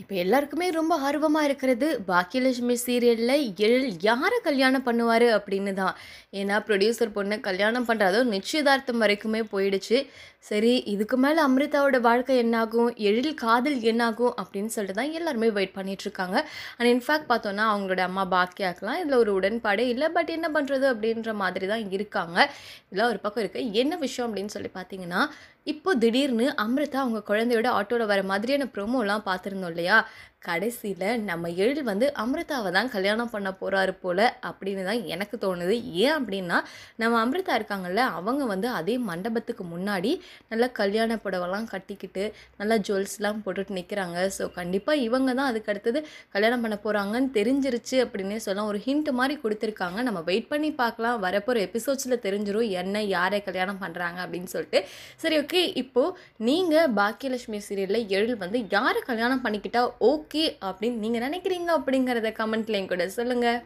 இப்போ எல்லாருக்குமே ரொம்ப ஆர்வமாக இருக்கிறது பாக்கியலட்சுமி சீரியலில் எழில் யாரை கல்யாணம் பண்ணுவார் அப்படின்னு தான் ஏன்னா ப்ரொடியூசர் பொண்ணு கல்யாணம் பண்ணுறதோ நிச்சயதார்த்தம் வரைக்குமே போயிடுச்சு சரி இதுக்கு மேலே அம்ரிதாவோட வாழ்க்கை என்னாகும் எழில் காதல் என்னாகும் அப்படின்னு சொல்லிட்டு தான் எல்லாருமே வெயிட் பண்ணிகிட்ருக்காங்க அண்ட் இன்ஃபேக்ட் பார்த்தோன்னா அவங்களோட அம்மா பாக்கியாக்கெலாம் இதில் ஒரு உடன்பாடே இல்லை பட் என்ன பண்ணுறது அப்படின்ற மாதிரி தான் இருக்காங்க இதில் ஒரு பக்கம் இருக்குது என்ன விஷயம் அப்படின்னு சொல்லி பார்த்தீங்கன்னா இப்போ திடீர்னு அம்ரிதா அவங்க குழந்தையோட ஆட்டோவில் வர மாதிரியான ப்ரோமோலாம் பார்த்துருந்தோம் இல்லையா இல்லையா கடைசியில் நம்ம எழில் வந்து அமிர்தாவை தான் கல்யாணம் பண்ண போகிறாரு போல் அப்படின்னு தான் எனக்கு தோணுது ஏன் அப்படின்னா நம்ம அமிர்தா இருக்காங்கள்ல அவங்க வந்து அதே மண்டபத்துக்கு முன்னாடி நல்லா கல்யாண புடவெல்லாம் கட்டிக்கிட்டு நல்லா ஜுவல்ஸ்லாம் போட்டுட்டு நிற்கிறாங்க ஸோ கண்டிப்பாக இவங்க தான் அதுக்கு அடுத்தது கல்யாணம் பண்ண போகிறாங்கன்னு தெரிஞ்சிருச்சு அப்படின்னே சொல்லலாம் ஒரு ஹிண்ட் மாதிரி கொடுத்துருக்காங்க நம்ம வெயிட் பண்ணி பார்க்கலாம் வரப்போகிற எபிசோட்ஸில் தெரிஞ்சிடும் என்ன யாரை கல்யாணம் பண்ணுறாங்க அப்படின்னு சொல்லிட்டு சரி ஓகே இப்போது நீங்கள் பாக்கியலட்சுமி சீரியலில் எழில் வந்து யாரை கல்யாணம் பண்ணிக்கிட்டால் ஓகே ஓகே அப்படின்னு நீங்கள் நினைக்கிறீங்க அப்படிங்கிறத கமெண்ட்லேயும் கூட சொல்லுங்கள்